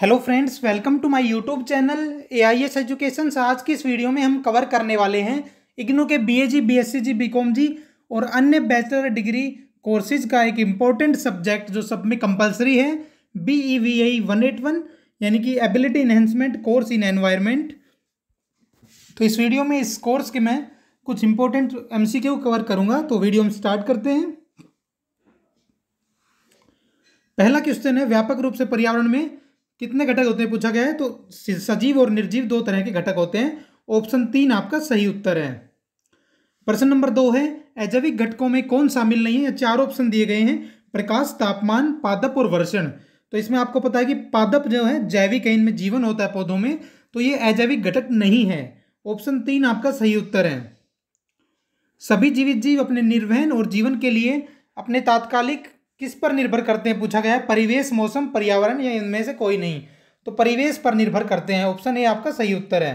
hello friends welcome to my YouTube channel A I S education आज की इस video में हम कवर करने वाले हैं इग्नो के B A G B S C G B com G और अन्य बैचलर डिग्री कोर्सेज का एक इम्पोर्टेंट सब्जेक्ट जो सब में कंपलसरी है B E V I one eight one यानी कि ability enhancement course in environment तो इस वीडियो में इस कोर्स के मैं कुछ इंपॉर्टेंट एम सी कवर करूँगा तो वीडियो हम स्टार्ट करते हैं पहला क्वेश्चन है व्यापक रूप से पर्यावरण में कितने घटक होते हैं पूछा गया है तो सजीव और निर्जीव दो तरह के घटक होते हैं ऑप्शन तीन आपका सही उत्तर है प्रश्न नंबर दो है अजैविक घटकों में कौन शामिल नहीं है चार ऑप्शन दिए गए हैं प्रकाश तापमान पादप और वर्षण तो इसमें आपको पता है कि पादप जो है जैविक है इनमें जीवन होता है पौधों में तो ये अजैविक घटक नहीं है ऑप्शन तीन आपका सही उत्तर है सभी जीवित जीव अपने निर्वहन और जीवन के लिए अपने तात्कालिक किस पर निर्भर करते हैं पूछा गया है परिवेश मौसम पर्यावरण या इनमें से कोई नहीं तो परिवेश पर निर्भर करते हैं ऑप्शन ए आपका सही उत्तर है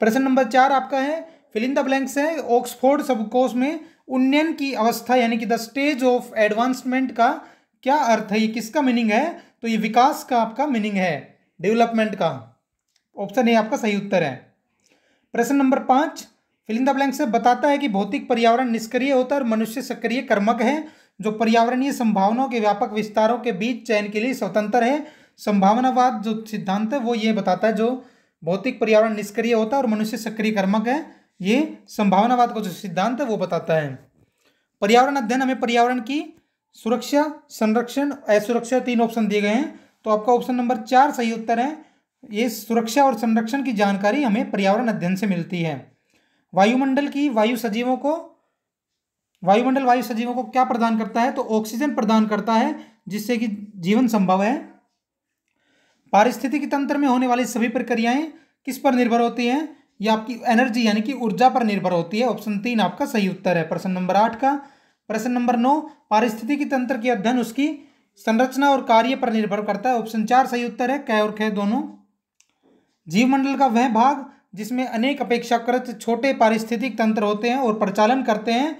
प्रश्न नंबर चार आपका है फिलिंग द ब्लैंक्स है ऑक्सफोर्ड सबकोर्स में उन्नयन की अवस्था यानी कि द स्टेज ऑफ एडवांसमेंट का क्या अर्थ है ये किसका मीनिंग है तो ये विकास का आपका मीनिंग है डेवलपमेंट का ऑप्शन ए आपका सही उत्तर है प्रश्न नंबर पाँच फिलिंग द ब्लैंक से बताता है कि भौतिक पर्यावरण निष्क्रिय होता है और मनुष्य सक्रिय कर्मक है जो पर्यावरणीय संभावनाओं के व्यापक विस्तारों के बीच चयन के लिए स्वतंत्र है संभावनावाद जो सिद्धांत है वो ये बताता है जो भौतिक पर्यावरण निष्क्रिय होता है और मनुष्य सक्रिय कर्मक है ये संभावनावाद का जो सिद्धांत है वो बताता है पर्यावरण अध्ययन हमें पर्यावरण की सुरक्षा संरक्षण असुरक्षा तीन ऑप्शन दिए गए हैं तो आपका ऑप्शन नंबर चार सही उत्तर है ये सुरक्षा और संरक्षण की जानकारी हमें पर्यावरण अध्ययन से मिलती है वायुमंडल की वायु सजीवों को वायुमंडल वायु सजीवों को क्या प्रदान करता है तो ऑक्सीजन प्रदान करता है जिससे कि जीवन संभव है पारिस्थितिक तंत्र में होने वाली सभी प्रक्रियाएं किस पर निर्भर होती हैं या आपकी एनर्जी यानी कि ऊर्जा पर निर्भर होती है ऑप्शन तीन आपका सही उत्तर है प्रश्न नंबर आठ का प्रश्न नंबर नौ पारिस्थितिक तंत्र के अध्ययन उसकी संरचना और कार्य पर निर्भर करता है ऑप्शन चार सही उत्तर है कै और खे दोनों जीवमंडल का वह भाग जिसमें अनेक अपेक्षाकृत छोटे पारिस्थितिक तंत्र होते हैं और प्रचालन करते हैं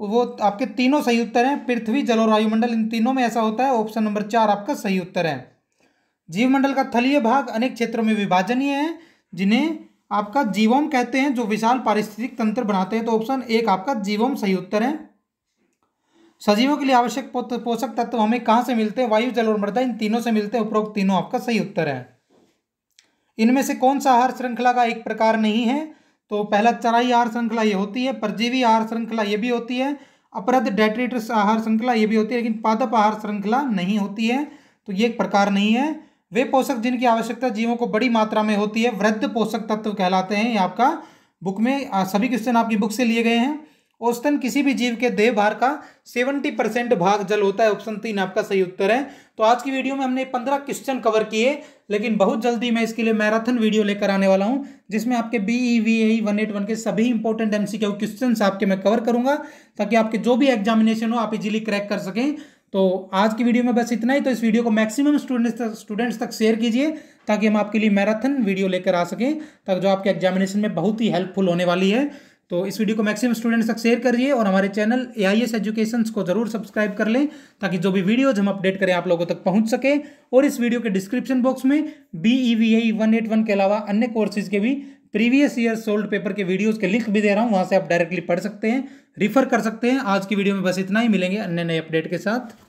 वो आपके तीनों सही उत्तर हैं पृथ्वी जल और वायुमंडल इन तीनों में ऐसा होता है ऑप्शन नंबर चार आपका सही उत्तर है जीवमंडल का थलीय भाग अनेक क्षेत्रों में विभाजनीय है जिन्हें आपका जीवम कहते हैं जो विशाल पारिस्थितिक तंत्र बनाते हैं तो ऑप्शन एक आपका जीवम सही उत्तर है सजीवों के लिए आवश्यक पोषक तत्व तो हमें कहाँ से मिलते हैं वायु जल और मृदा इन तीनों से मिलते हैं उपरोक्त तीनों आपका सही उत्तर है इनमें से कौन सा आहार श्रृंखला का एक प्रकार नहीं है तो पहला चराई आहार श्रृंखला ये होती है परजीवी आहार श्रृंखला ये भी होती है अपरद डेट्रेटर आहार श्रृंखला ये भी होती है लेकिन पादप आहार श्रृंखला नहीं होती है तो ये एक प्रकार नहीं है वे पोषक जिनकी आवश्यकता जीवों को बड़ी मात्रा में होती है वृद्ध पोषक तत्व कहलाते हैं आपका बुक में सभी क्वेश्चन आपकी बुक से लिए गए हैं औसतन किसी भी जीव के देह भार का सेवेंटी परसेंट भाग जल होता है ऑप्शन तीन आपका सही उत्तर है तो आज की वीडियो में हमने पंद्रह क्वेश्चन कवर किए लेकिन बहुत जल्दी मैं इसके लिए मैराथन वीडियो लेकर आने वाला हूं जिसमें आपके B V A one eight one के सभी इंपॉर्टेंट एम सी क्वेश्चन आपके मैं कवर करूंगा ताकि आपके जो भी एग्जामिनेशन हो आप इजिली क्रैक कर सकें तो आज की वीडियो में बस इतना ही तो इस वीडियो को मैक्सिमम स्टूडेंट्स तक स्टूडेंट्स तक शेयर कीजिए ताकि हम आपके लिए मैराथन वीडियो लेकर आ सकें ताकि जो आपके एग्जामिनेशन में बहुत ही हेल्पफुल होने वाली है तो इस वीडियो को मैक्सिमम स्टूडेंट्स तक शेयर करिए और हमारे channel A I S education को जरूर सब्सक्राइब कर लें ताकि जो भी वीडियोज हम अपडेट करें आप लोगों तक पहुंच सके और इस वीडियो के डिस्क्रिप्शन बॉक्स में B E V I one eight one के अलावा अन्य कोर्सेज के भी प्रीवियस ईयर सोल्ड पेपर के वीडियोज के लिंक भी दे रहा हूँ वहाँ से आप डायरेक्टली पढ़ सकते हैं रिफर कर सकते हैं आज की वीडियो में बस इतना ही मिलेंगे अन्य नए अपडेट के साथ